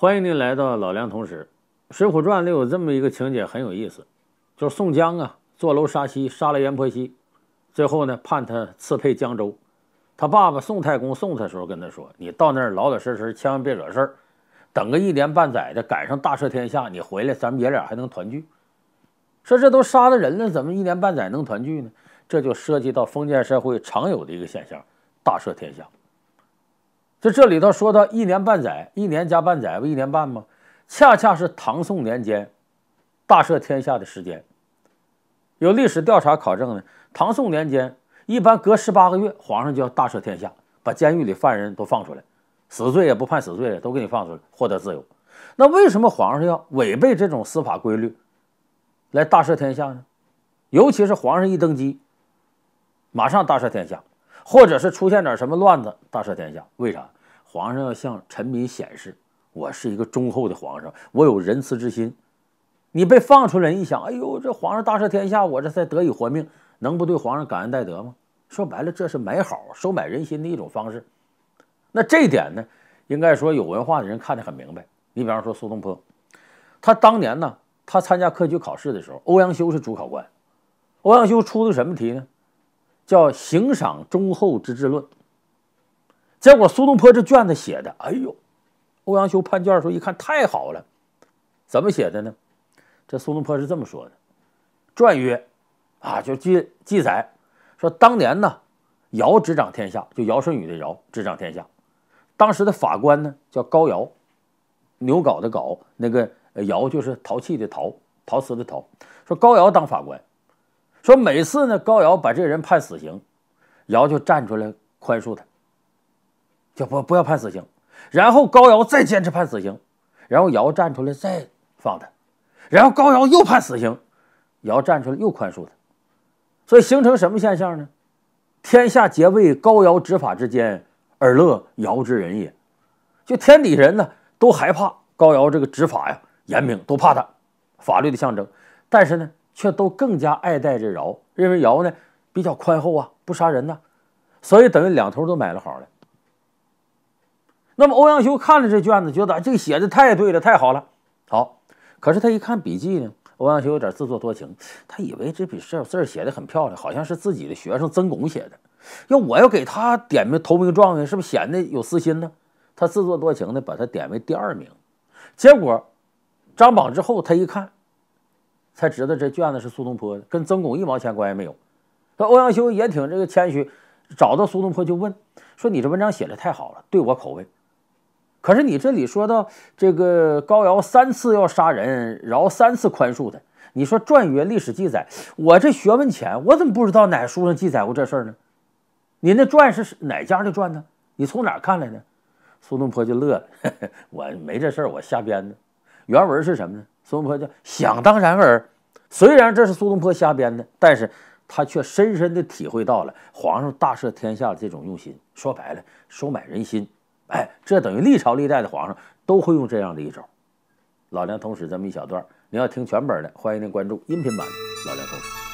欢迎您来到老梁同史。《水浒传》里有这么一个情节，很有意思，就是宋江啊，坐楼杀西，杀了阎婆惜，最后呢，判他刺配江州。他爸爸宋太公送他的时候跟他说：“你到那儿老老实实，千万别惹事儿，等个一年半载的，赶上大赦天下，你回来，咱们爷俩还能团聚。”说这都杀了人了，怎么一年半载能团聚呢？这就涉及到封建社会常有的一个现象，大赦天下。就这里头说到一年半载，一年加半载不一年半吗？恰恰是唐宋年间大赦天下的时间。有历史调查考证呢，唐宋年间一般隔十八个月，皇上就要大赦天下，把监狱里犯人都放出来，死罪也不判死罪，都给你放出来，获得自由。那为什么皇上要违背这种司法规律来大赦天下呢？尤其是皇上一登基，马上大赦天下，或者是出现点什么乱子，大赦天下，为啥？皇上要向臣民显示，我是一个忠厚的皇上，我有仁慈之心。你被放出来，一想，哎呦，这皇上大赦天下，我这才得以活命，能不对皇上感恩戴德吗？说白了，这是买好、收买人心的一种方式。那这点呢，应该说有文化的人看得很明白。你比方说苏东坡，他当年呢，他参加科举考试的时候，欧阳修是主考官，欧阳修出的什么题呢？叫《行赏忠厚之治论》。结果苏东坡这卷子写的，哎呦，欧阳修判卷的时候一看，太好了！怎么写的呢？这苏东坡是这么说的：“传曰啊，就记记载说，当年呢，尧执掌天下，就尧舜禹的尧执掌天下。当时的法官呢叫高尧，牛皋的皋，那个尧就是陶器的陶，陶瓷的陶。说高尧当法官，说每次呢，高尧把这人判死刑，尧就站出来宽恕他。”就不不要判死刑，然后高尧再坚持判死刑，然后尧站出来再放他，然后高尧又判死刑，尧站出来又宽恕他，所以形成什么现象呢？天下皆为高尧执法之间而乐尧之人也，就天底人呢都害怕高尧这个执法呀严明，都怕他法律的象征，但是呢却都更加爱戴这尧，认为尧呢比较宽厚啊，不杀人呐，所以等于两头都买了好了。那么欧阳修看了这卷子，觉得这个写的太对了，太好了。好，可是他一看笔记呢，欧阳修有点自作多情，他以为这笔手字写的很漂亮，好像是自己的学生曾巩写的。要我要给他点名投名状元，是不是显得有私心呢？他自作多情的把他点为第二名。结果张榜之后，他一看，才知道这卷子是苏东坡的，跟曾巩一毛钱关系没有。那欧阳修也挺这个谦虚，找到苏东坡就问说：“你这文章写的太好了，对我口味。”可是你这里说到这个高尧三次要杀人，饶三次宽恕他。你说《撰曰历史记载，我这学问浅，我怎么不知道哪书上记载过这事儿呢？你那《传》是哪家的传呢？你从哪看来的？苏东坡就乐了，我没这事儿，我瞎编的。原文是什么呢？苏东坡就想当然而，虽然这是苏东坡瞎编的，但是他却深深的体会到了皇上大赦天下这种用心。说白了，收买人心。哎，这等于历朝历代的皇上都会用这样的一招。老梁通史这么一小段，你要听全本的，欢迎您关注音频版《老梁通史》。